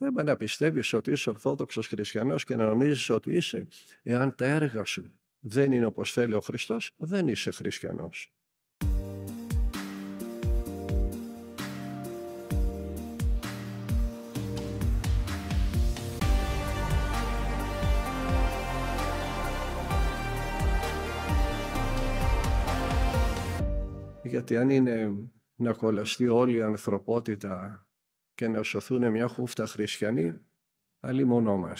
Δεν με να πιστεύει ότι είσαι Ορθόδοξος Χριστιανός και να νομίζεις ότι είσαι. Εάν τα έργα σου δεν είναι όπως θέλει ο Χριστός, δεν είσαι Χριστιανός. Γιατί αν είναι να κολλαστεί όλη η ανθρωπότητα και να σωθούν μια χούφτα χριστιανοί, αλλή μονό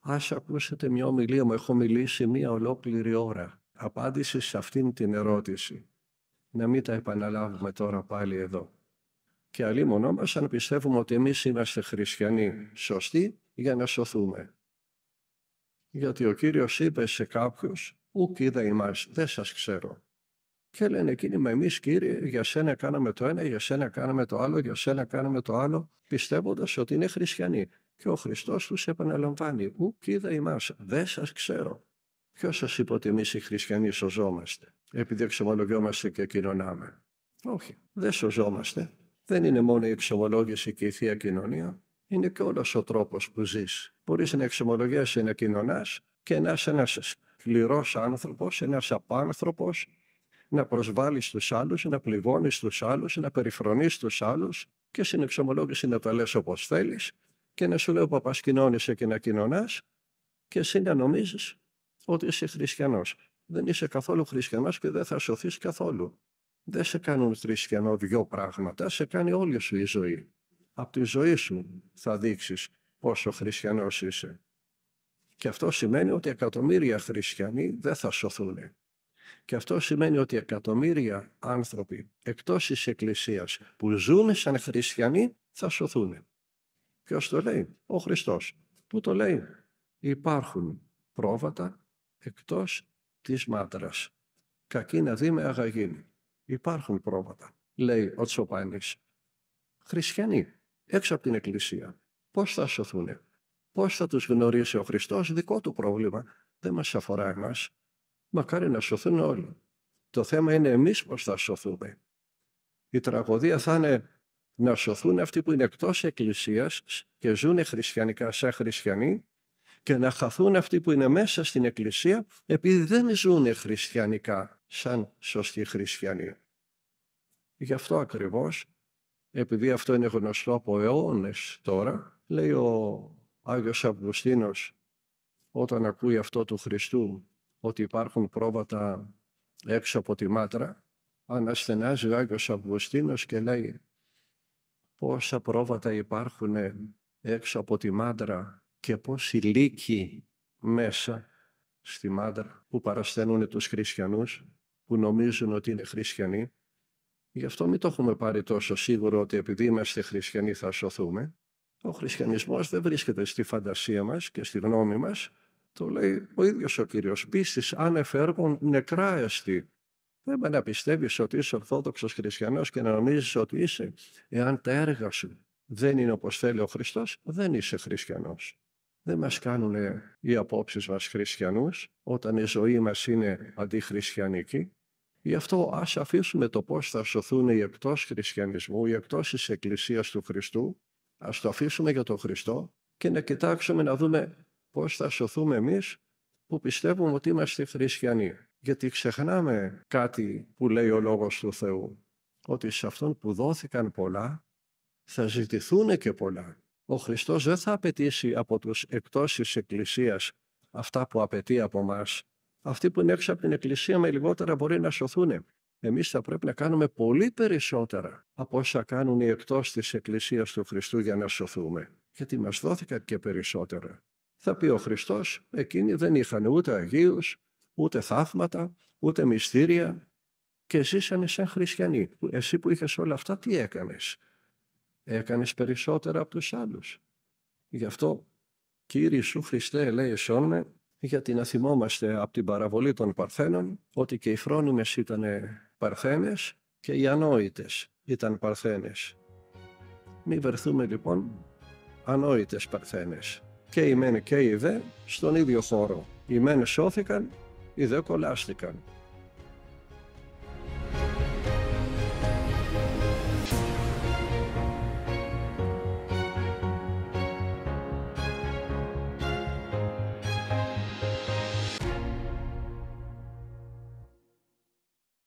Ας ακούσετε μια ομιλία μου, έχω μιλήσει μια ολόκληρη ώρα. Απάντηση σε αυτήν την ερώτηση. Να μην τα επαναλάβουμε τώρα πάλι εδώ. Και άλλοι μονό μας αν πιστεύουμε ότι εμείς είμαστε χριστιανοί σωστοί για να σωθούμε. Γιατί ο Κύριος είπε σε κάποιους, ουκ είδα ημάς, δεν σας ξέρω. Και λένε εκείνοι, μα εμείς κύριε, για σένα κάναμε το ένα, για σένα κάναμε το άλλο, για σένα κάναμε το άλλο, πιστεύοντας ότι είναι χριστιανοί. Και ο Χριστός τους επαναλαμβάνει, ου είδα ημάς, δεν σας ξέρω. Ποιος σας είπε ότι εμεί οι χριστιανοί σωζόμαστε, επειδή εξομολογιόμαστε και κοινωνάμε. Όχι, δεν σωζόμαστε. Δεν είναι μόνο η εξομολόγηση και η θεία κοινωνία, είναι και όλος ο τρόπος που ζεις. Μπορείς να εξομολογιέσαι να κοινωνάς και να είσαι ένας σκληρός άνθρωπος, ένας απάνθρωπος, να προσβάλλεις τους άλλους, να πληγώνεις τους άλλους, να περιφρονείς τους άλλους και στην εξομολόγηση να τα λες όπως θέλεις και να σου λέω παπάς κοινώνεσαι και να κοινωνάς και εσύ να νομίζεις ότι είσαι χριστιανός. Δεν είσαι καθόλου χριστιανός και δεν θα σωθείς καθόλου. Δεν σε κάνουν χριστιανό δυο πράγματα, σε κάνει όλη σου η ζωή. Από τη ζωή σου θα δείξεις πόσο χριστιανός είσαι. Και αυτό σημαίνει ότι εκατομμύρια χριστιανοί δεν θα σωθούν. Και αυτό σημαίνει ότι εκατομμύρια άνθρωποι εκτός της Εκκλησίας που ζουν σαν χριστιανοί θα σωθούν. Ποιος το λέει? Ο Χριστός. Πού το λέει? Υπάρχουν πρόβατα εκτός της μάτρας. Κακή να δει με αγαγή. Υπάρχουν πρόβατα, λέει ο Τσοπάνης. Χριστιανοί, έξω από την Εκκλησία. Πώς θα σωθούν, πώς θα τους γνωρίσει ο Χριστός, δικό του πρόβλημα. Δεν μας αφορά εμάς. Μακάρι να σωθούν όλοι. Το θέμα είναι εμείς πώς θα σωθούμε. Η τραγωδία θα είναι να σωθούν αυτοί που είναι εκτός εκκλησίας και ζουν χριστιανικά σαν χριστιανοί και να χαθούν αυτοί που είναι μέσα στην εκκλησία επειδή δεν ζουν χριστιανικά σαν σωστοί χριστιανοί. Γι' αυτό ακριβώς, επειδή αυτό είναι γνωστό από αιώνες τώρα, λέει ο Άγιος Αυγουστίνος όταν ακούει αυτό του Χριστού ότι υπάρχουν πρόβατα έξω από τη μάτρα, αναστενάζει ο Άγιος Αυγουστίνος και λέει πόσα πρόβατα υπάρχουν έξω από τη μάτρα και πόσοι λύκοι μέσα στη μάτρα που παρασταίνουν τους χριστιανούς, που νομίζουν ότι είναι χριστιανοί. Γι' αυτό μην το έχουμε πάρει τόσο σίγουρο ότι επειδή είμαστε χριστιανοί θα σωθούμε. Ο χριστιανισμός δεν βρίσκεται στη φαντασία μας και στη γνώμη μας, το λέει ο ίδιος ο Κύριος. Πίστης εφεύγουν νεκρά εστί. Δεν με να πιστεύεις ότι είσαι ορθόδοξος χριστιανός και να νομίζεις ότι είσαι. Εάν τα έργα σου δεν είναι όπως θέλει ο Χριστός, δεν είσαι χριστιανός. Δεν μας κάνουν οι απόψεις μας χριστιανούς, όταν η ζωή μας είναι αντιχριστιανική. Γι' αυτό ας αφήσουμε το πώς θα σωθούν οι εκτός χριστιανισμού, οι εκτός της εκκλησίας του Χριστού, ας το αφήσουμε για τον Χριστό και να κοιτάξουμε να δούμε πώς θα σωθούμε εμείς που πιστεύουμε ότι είμαστε χριστιανοί. Γιατί ξεχνάμε κάτι που λέει ο Λόγος του Θεού, ότι σε αυτόν που δόθηκαν πολλά θα ζητηθούν και πολλά. Ο Χριστός δεν θα απαιτήσει από τους εκτός της Εκκλησίας αυτά που απαιτεί από μας. Αυτοί που είναι έξω από την Εκκλησία με λιγότερα μπορεί να σωθούν. Εμείς θα πρέπει να κάνουμε πολύ περισσότερα από όσα κάνουν οι εκτός της Εκκλησίας του Χριστού για να σωθούμε. Γιατί μας δόθηκαν και περισσότερα. Θα πει ο Χριστός, εκείνοι δεν είχαν ούτε Αγίους, ούτε θαύματα, ούτε μυστήρια και ζήσανε σαν χριστιανοί. Εσύ που είχες όλα αυτά, τι έκανες. Έκανες περισσότερα από τους άλλους. Γι' αυτό, Κύριε Σου Χριστέ, λέει με, γιατί να θυμόμαστε από την παραβολή των Παρθένων ότι και οι φρόνιμες ήταν Παρθένες και οι ανόητες ήταν Παρθένες. Μη βερθούμε λοιπόν ανόητες Παρθένες και οι μεν και οι δε στον ίδιο χώρο. Οι μεν σώθηκαν, οι δε κολλάστηκαν.